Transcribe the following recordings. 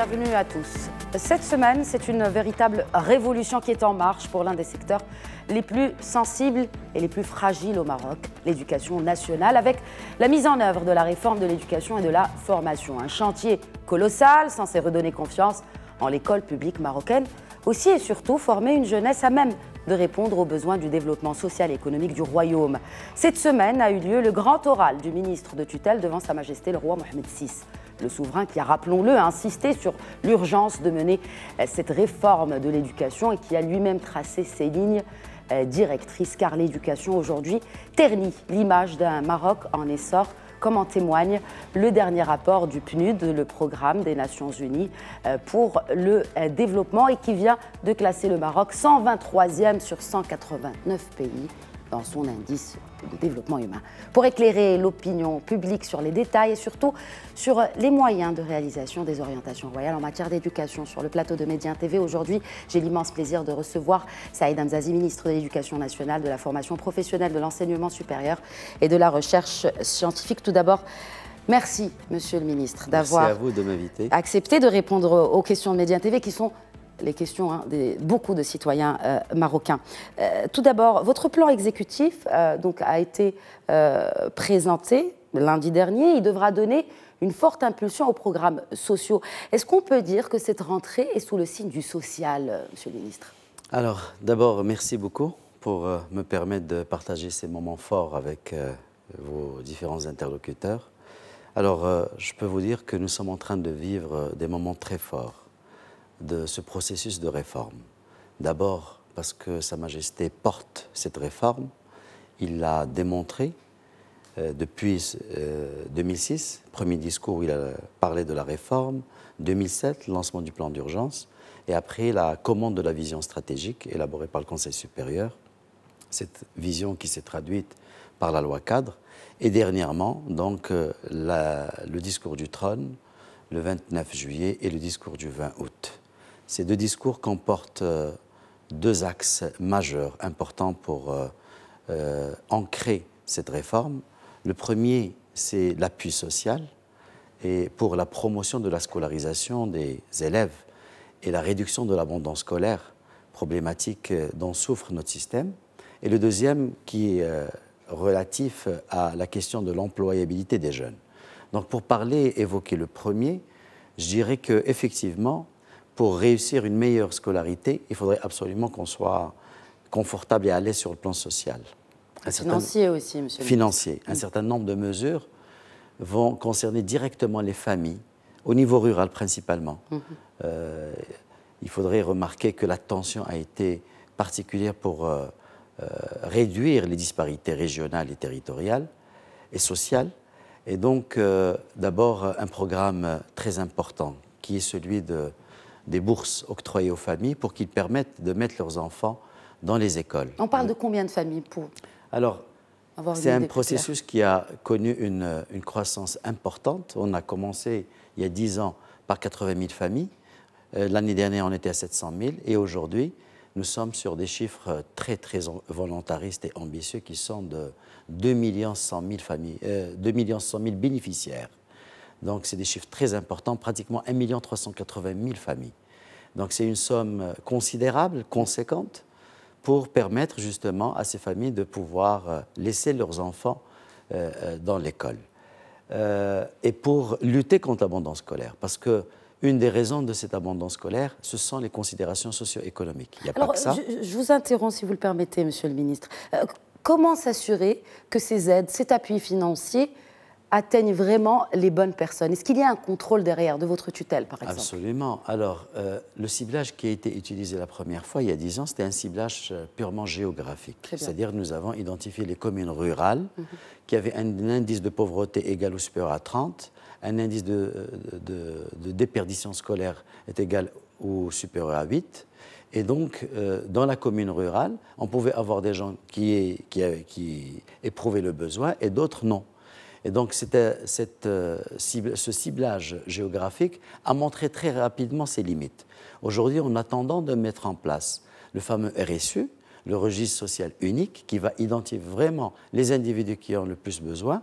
Bienvenue à tous. Cette semaine, c'est une véritable révolution qui est en marche pour l'un des secteurs les plus sensibles et les plus fragiles au Maroc, l'éducation nationale, avec la mise en œuvre de la réforme de l'éducation et de la formation. Un chantier colossal censé redonner confiance en l'école publique marocaine, aussi et surtout former une jeunesse à même de répondre aux besoins du développement social et économique du royaume. Cette semaine a eu lieu le grand oral du ministre de tutelle devant Sa Majesté le roi Mohamed VI le souverain qui a, rappelons-le, a insisté sur l'urgence de mener euh, cette réforme de l'éducation et qui a lui-même tracé ses lignes euh, directrices, car l'éducation aujourd'hui ternit l'image d'un Maroc en essor comme en témoigne le dernier rapport du PNUD, le programme des Nations Unies euh, pour le développement et qui vient de classer le Maroc 123e sur 189 pays dans son indice de développement humain, pour éclairer l'opinion publique sur les détails et surtout sur les moyens de réalisation des orientations royales en matière d'éducation. Sur le plateau de Médien TV aujourd'hui, j'ai l'immense plaisir de recevoir Saïd Amzazi, ministre de l'Éducation nationale, de la formation professionnelle, de l'enseignement supérieur et de la recherche scientifique. Tout d'abord, Merci, Monsieur le Ministre, d'avoir accepté de répondre aux questions de Média TV qui sont les questions hein, de beaucoup de citoyens euh, marocains. Euh, tout d'abord, votre plan exécutif euh, donc, a été présenté lundi dernier. Il devra donner une forte impulsion aux programmes sociaux. Est-ce qu'on peut dire que cette rentrée est sous le signe du social, Monsieur le Ministre Alors, d'abord, merci beaucoup pour me permettre de partager ces moments forts avec vos différents interlocuteurs. Alors, je peux vous dire que nous sommes en train de vivre des moments très forts de ce processus de réforme. D'abord parce que Sa Majesté porte cette réforme, il l'a démontré euh, depuis 2006, euh, premier discours où il a parlé de la réforme, 2007, lancement du plan d'urgence, et après la commande de la vision stratégique élaborée par le Conseil supérieur, cette vision qui s'est traduite par la loi cadre, et dernièrement, donc, euh, le discours du trône, le 29 juillet et le discours du 20 août. Ces deux discours comportent euh, deux axes majeurs importants pour euh, euh, ancrer cette réforme. Le premier, c'est l'appui social et pour la promotion de la scolarisation des élèves et la réduction de l'abondance scolaire, problématique dont souffre notre système. Et le deuxième, qui est relatif à la question de l'employabilité des jeunes. Donc pour parler, évoquer le premier, je dirais qu'effectivement, pour réussir une meilleure scolarité, il faudrait absolument qu'on soit confortable et à l'aise sur le plan social. financier aussi, monsieur. Financier. Un certain nombre de mesures vont concerner directement les familles, au niveau rural principalement. Mhm. Euh, il faudrait remarquer que l'attention a été particulière pour euh, euh, réduire les disparités régionales et territoriales et sociales. Et donc, d'abord, un programme très important qui est celui de des bourses octroyées aux familles pour qu'ils permettent de mettre leurs enfants dans les écoles. On parle de combien de familles pour Alors, c'est un processus qui a connu une, croissance importante. On a commencé il y a 10 ans par 80 000 familles. Euh, l'année dernière, on était à 700 000. Et aujourd'hui, nous sommes sur des chiffres très, très volontaristes et ambitieux qui sont de 2 100 000, familles, euh, 2 100 000 bénéficiaires. Donc c'est des chiffres très importants, pratiquement 1 380 000 familles. Donc c'est une somme euh, considérable, conséquente, pour permettre justement à ces familles de pouvoir euh, laisser leurs enfants euh, dans l'école. et pour lutter contre l'abondance scolaire, parce que une des raisons de cette abondance scolaire, ce sont les considérations socio-économiques. Il a pas ça. Je, vous interromps si vous le permettez, Monsieur le Ministre. comment s'assurer que ces aides, cet appui financier atteignent vraiment les bonnes personnes Est-ce qu'il y a un contrôle derrière de votre tutelle, par exemple Absolument. Alors, euh, le ciblage qui a été utilisé la première fois, il y a 10 ans, c'était un ciblage euh, purement géographique. C'est-à-dire, nous avons identifié les communes rurales mhm. qui avaient un, indice de pauvreté égal ou supérieur à 30, un indice euh, de, de, déperdition scolaire est égal ou supérieur à 8. Et donc, dans la commune rurale, on pouvait avoir des gens qui éprouvaient le besoin et d'autres non. Et donc euh, ce ciblage géographique a montré très rapidement ses limites. Aujourd'hui, en attendant de mettre en place le fameux RSU, le registre social unique, qui va identifier vraiment les individus qui ont le plus besoin.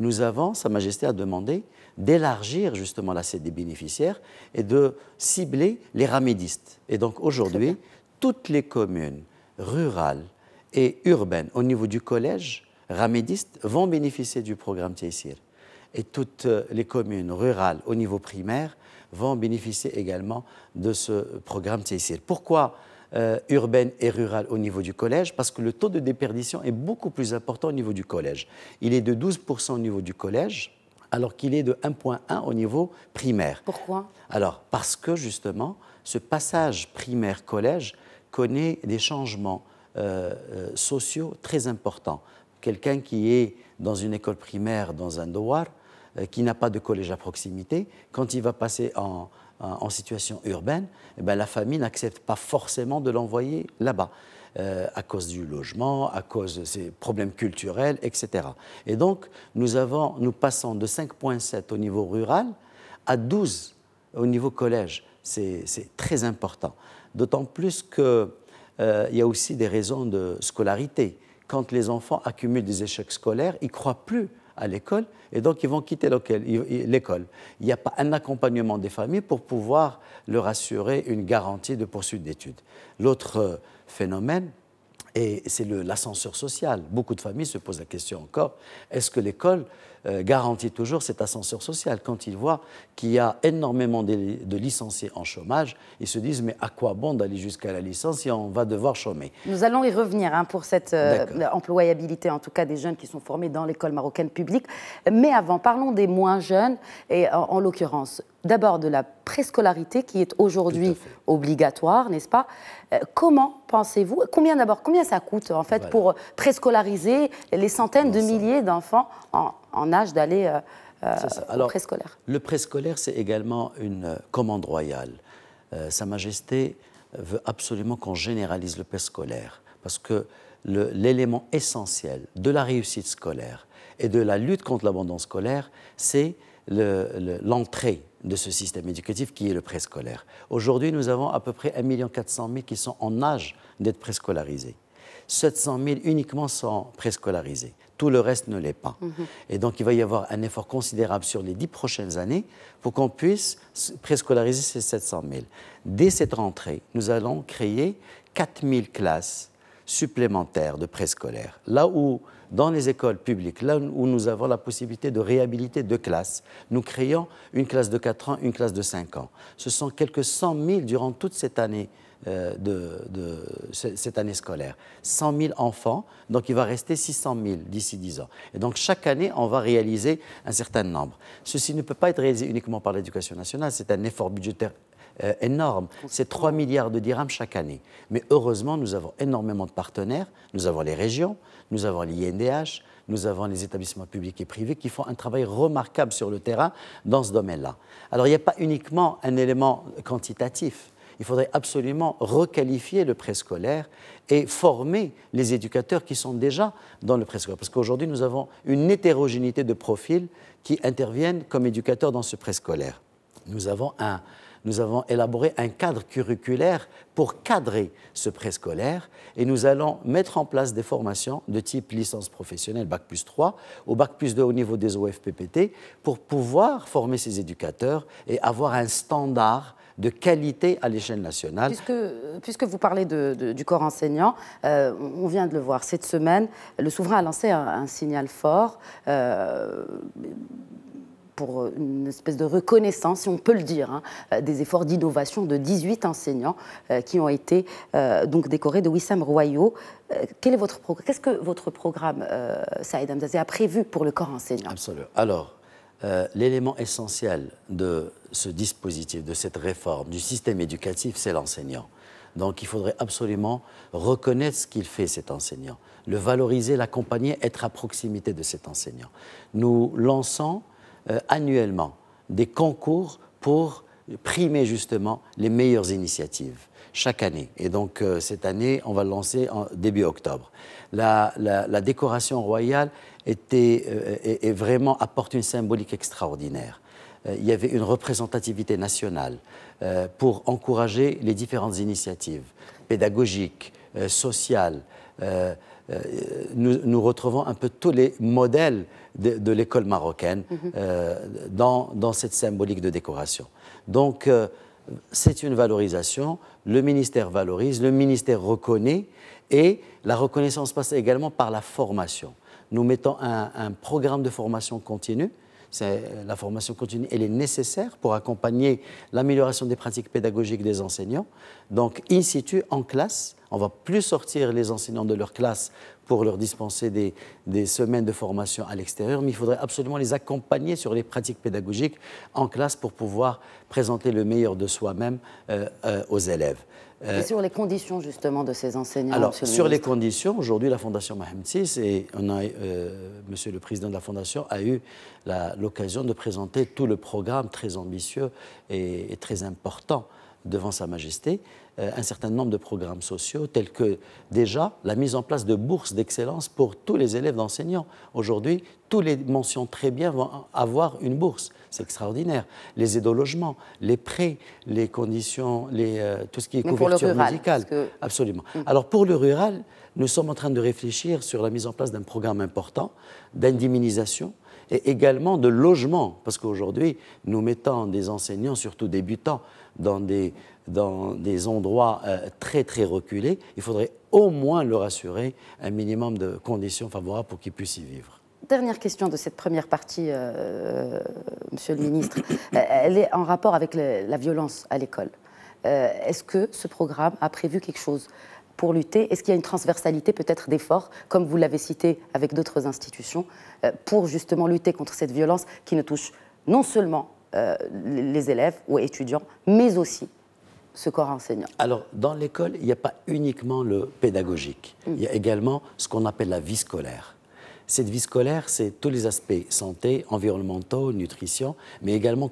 Nous avons, Sa Majesté a demandé d'élargir justement l'assiette des bénéficiaires et de cibler les ramédistes. Et donc aujourd'hui, toutes les communes rurales et urbaines au niveau du collège ramédistes vont bénéficier du programme Taïsir. Et toutes euh, les communes rurales au niveau primaire vont bénéficier également de ce programme Taïsir. Pourquoi euh, urbaine et rurale au niveau du collège parce que le taux de déperdition est beaucoup plus important au niveau du collège. Il est de 12% au niveau du collège alors qu'il est de 1.1 au niveau primaire. Pourquoi Alors parce que justement ce passage primaire-collège connaît des changements euh, sociaux très importants quelqu'un qui est dans une école primaire, dans un doar, euh, qui n'a pas de collège à proximité, quand il va passer en, situation urbaine, eh ben, la famille n'accepte pas forcément de l'envoyer là-bas. Euh, à cause du logement, à cause de ses problèmes culturels, etc. Et donc, nous, avons, passons de 5,7 au niveau rural à 12 au niveau collège. C'est très important. D'autant plus qu'il euh, y a aussi des raisons de scolarité quand les enfants accumulent des échecs scolaires, ils croient plus à l'école et donc ils vont quitter l'école. Il n'y a pas un accompagnement des familles pour pouvoir leur assurer une garantie de poursuite d'études. L'autre euh, phénomène, et c'est l'ascenseur social. Beaucoup de familles se posent la question encore, est-ce que l'école euh, garantit toujours cet ascenseur social. Quand ils voient qu'il y a énormément de licenciés en chômage, ils se disent mais à quoi bon d'aller jusqu'à la licence si on va devoir chômer Nous allons y revenir hein, pour cette euh, employabilité, en tout cas des jeunes qui sont formés dans l'école marocaine publique. Mais avant, parlons des moins jeunes et en, l'occurrence d'abord de la préscolarité qui est aujourd'hui obligatoire, n'est-ce pas euh, Comment pensez-vous Combien d'abord Combien ça coûte en fait pour préscolariser les centaines de milliers d'enfants en, en âge d'aller euh, euh au préscolaire. Le préscolaire, c'est également une euh, commande royale. Euh, Sa Majesté veut absolument qu'on généralise le préscolaire, parce que l'élément essentiel de la réussite scolaire et de la lutte contre l'abandon scolaire, c'est l'entrée de ce système éducatif qui est le préscolaire. Aujourd'hui, nous avons à peu près 1 400 000 qui sont en âge d'être préscolarisés. 700 000 uniquement sont préscolarisés tout le reste ne l'est pas. Mhm. Et donc il va y avoir un effort considérable sur les dix prochaines années pour qu'on puisse préscolariser ces 700 000. Dès cette rentrée, nous allons créer 4 000 classes supplémentaires de préscolaires. Là où, dans les écoles publiques, là où nous avons la possibilité de réhabiliter deux classes, nous créons une classe de 4 ans, une classe de 5 ans. Ce sont quelques 100 000 durant toute cette année euh, de, cette année scolaire. 100 000 enfants, donc il va rester 600 000 d'ici 10 ans. Et donc chaque année, on va réaliser un certain nombre. Ceci ne peut pas être réalisé uniquement par l'éducation nationale, c'est un effort budgétaire euh, énorme. C'est 3 milliards de dirhams chaque année. Mais heureusement, nous avons énormément de partenaires. Nous avons les régions, nous avons l'INDH, nous avons les établissements publics et privés qui font un travail remarquable sur le terrain dans ce domaine-là. Alors il n'y a pas uniquement un élément quantitatif il faudrait absolument requalifier le préscolaire et former les éducateurs qui sont déjà dans le préscolaire. Parce qu'aujourd'hui, nous avons une hétérogénéité de profils qui interviennent comme éducateurs dans ce préscolaire. Nous avons un, nous avons élaboré un cadre curriculaire pour cadrer ce préscolaire et nous allons mettre en place des formations de type licence professionnelle Bac plus 3 ou Bac plus 2 au niveau des OFPPT pour pouvoir former ces éducateurs et avoir un standard de qualité à l'échelle nationale. Puisque, vous parlez du corps enseignant, euh, on vient de le voir cette semaine, le souverain a lancé un, signal fort. Euh, pour une espèce de reconnaissance, si on peut le dire, hein, euh, des efforts d'innovation de 18 enseignants qui ont été donc décorés de Wissam Royaux. quel est votre Qu'est-ce que votre programme, Saïd Amdazé a prévu pour le corps enseignant Absolument. Alors, euh, l'élément essentiel de ce dispositif, de cette réforme du système éducatif, c'est l'enseignant. Donc il faudrait absolument reconnaître ce qu'il fait cet enseignant, le valoriser, l'accompagner, être à proximité de cet enseignant. Nous lançons euh, annuellement des concours pour primer justement les meilleures initiatives chaque année. Et donc euh, cette année, on va le lancer en début octobre. La, décoration royale était, et, euh, vraiment apporte une symbolique extraordinaire. Euh, il y avait une représentativité nationale pour encourager les différentes initiatives pédagogiques, sociales. Nous, retrouvons un peu tous les modèles de, l'école marocaine mhm. dans, dans, cette symbolique de décoration. Donc, c'est une valorisation, le ministère valorise, le ministère reconnaît, et la reconnaissance passe également par la formation. Nous mettons un, programme de formation continue. La formation continue, elle est nécessaire pour accompagner l'amélioration des pratiques pédagogiques des enseignants. Donc, in situ, en classe, on va plus sortir les enseignants de leur classe pour leur dispenser des, semaines de formation à l'extérieur, mais il faudrait absolument les accompagner sur les pratiques pédagogiques en classe pour pouvoir présenter le meilleur de soi-même euh, euh, aux élèves. Euh, sur les conditions justement de ces enseignants Alors, sur les conditions, aujourd'hui la Fondation Mahemtis, et on Monsieur le Président de la Fondation a eu l'occasion de présenter tout le programme très ambitieux et très important devant Sa Majesté. Euh, un certain nombre de programmes sociaux, tels que déjà la mise en place de bourses d'excellence pour tous les élèves d'enseignants. Aujourd'hui, tous les mentions très bien vont avoir une bourse. C'est extraordinaire. Les aides au logement, les prêts, les conditions, les, euh, tout ce qui est couverture médicale. Absolument. Mm. Alors pour le rural, nous sommes en train de réfléchir sur la mise en place d'un programme important d'indemnisation et également de logement, parce qu'aujourd'hui, nous mettons des enseignants, surtout débutants, dans des dans des endroits euh, très très reculés, il faudrait au moins leur assurer un minimum de conditions favorables pour qu'ils puissent y vivre. Dernière question de cette première partie, euh, Monsieur le Ministre. Euh, elle est en rapport avec la violence à l'école. Est-ce que ce programme a prévu quelque chose pour lutter Est-ce qu'il y a une transversalité peut-être d'efforts, comme vous l'avez cité avec d'autres institutions, pour justement lutter contre cette violence qui ne touche non seulement les élèves ou étudiants, mais aussi ce corps enseignant Alors, dans l'école, il n'y a pas uniquement le pédagogique. Mm. Il y a également ce qu'on appelle la vie scolaire. Cette vie scolaire, c'est tous les aspects santé, environnementaux, nutrition, mais également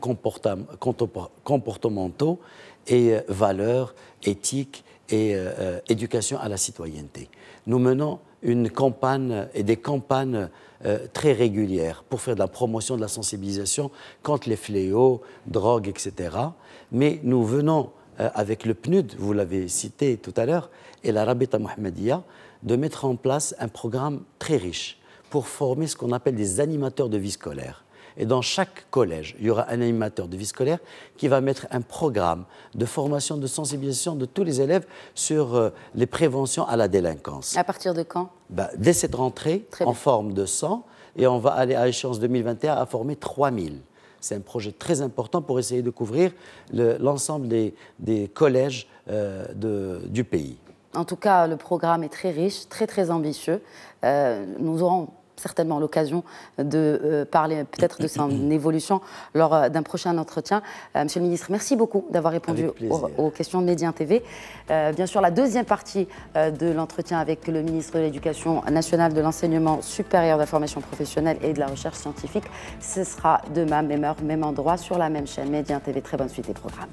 comportementaux et euh, valeurs, éthiques et euh, euh, éducation à la citoyenneté. Nous menons une campagne et des campagnes très régulières pour faire de la promotion de la sensibilisation contre les fléaux, drogues, etc. Mais nous venons euh, avec le PNUD, vous l'avez cité tout à l'heure, et la Rabita Mohamedia, de mettre en place un programme très riche pour former ce qu'on appelle des animateurs de vie scolaire. Et dans chaque collège, il y aura un animateur de vie scolaire qui va mettre un programme de formation, de sensibilisation de tous les élèves sur euh, les préventions à la délinquance. À partir de quand bah, Dès cette rentrée, en forme de 100, et on va aller à échéance 2021 à former 3000. C'est un projet très important pour essayer de couvrir l'ensemble des, collèges euh, du pays. En tout cas, le programme est très riche, très très ambitieux. Euh, nous aurons certainement l'occasion de euh, parler peut-être de son évolution lors euh, d'un prochain entretien. Euh, Monsieur le ministre, merci beaucoup d'avoir répondu aux, questions de Médien TV. bien sûr, la deuxième partie de l'entretien avec le ministre de l'Éducation nationale, de l'enseignement supérieur, de la formation professionnelle et de la recherche scientifique, ce sera demain, même heure, même endroit, sur la même chaîne Médien TV. Très bonne suite des programmes.